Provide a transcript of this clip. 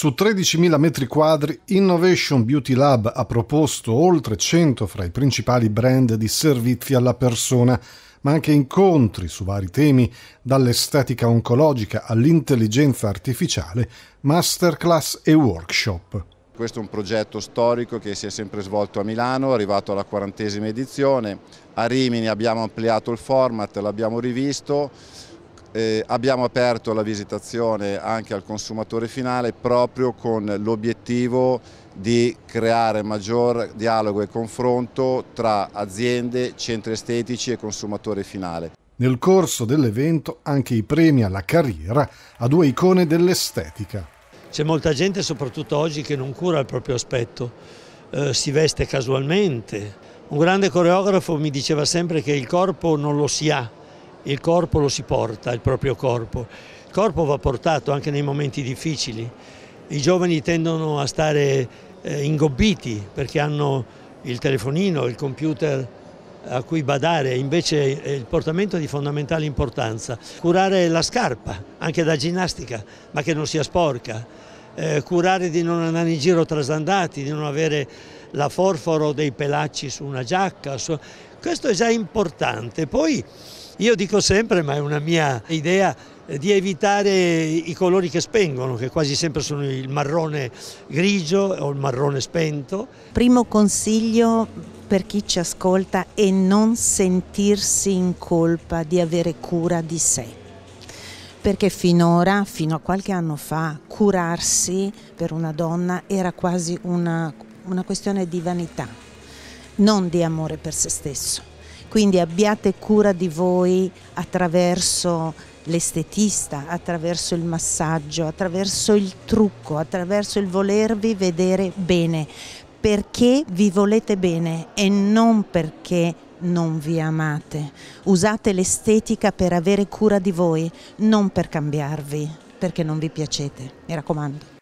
Su 13.000 metri quadri, Innovation Beauty Lab ha proposto oltre 100 fra i principali brand di servizi alla persona, ma anche incontri su vari temi, dall'estetica oncologica all'intelligenza artificiale, masterclass e workshop. Questo è un progetto storico che si è sempre svolto a Milano, è arrivato alla quarantesima edizione. A Rimini abbiamo ampliato il format, l'abbiamo rivisto eh, abbiamo aperto la visitazione anche al consumatore finale proprio con l'obiettivo di creare maggior dialogo e confronto tra aziende, centri estetici e consumatore finale. Nel corso dell'evento anche i premi alla carriera a due icone dell'estetica. C'è molta gente, soprattutto oggi, che non cura il proprio aspetto, eh, si veste casualmente. Un grande coreografo mi diceva sempre che il corpo non lo si ha, il corpo lo si porta, il proprio corpo. Il corpo va portato anche nei momenti difficili. I giovani tendono a stare eh, ingobbiti perché hanno il telefonino, il computer a cui badare, invece eh, il portamento è di fondamentale importanza. Curare la scarpa, anche da ginnastica, ma che non sia sporca. Eh, curare di non andare in giro trasandati, di non avere la forfora o dei pelacci su una giacca. Su... Questo è già importante. Poi io dico sempre, ma è una mia idea, eh, di evitare i colori che spengono, che quasi sempre sono il marrone grigio o il marrone spento. Primo consiglio per chi ci ascolta è non sentirsi in colpa di avere cura di sé. Perché finora, fino a qualche anno fa, curarsi per una donna era quasi una, una questione di vanità, non di amore per se stesso. Quindi abbiate cura di voi attraverso l'estetista, attraverso il massaggio, attraverso il trucco, attraverso il volervi vedere bene, perché vi volete bene e non perché non vi amate. Usate l'estetica per avere cura di voi, non per cambiarvi, perché non vi piacete, mi raccomando.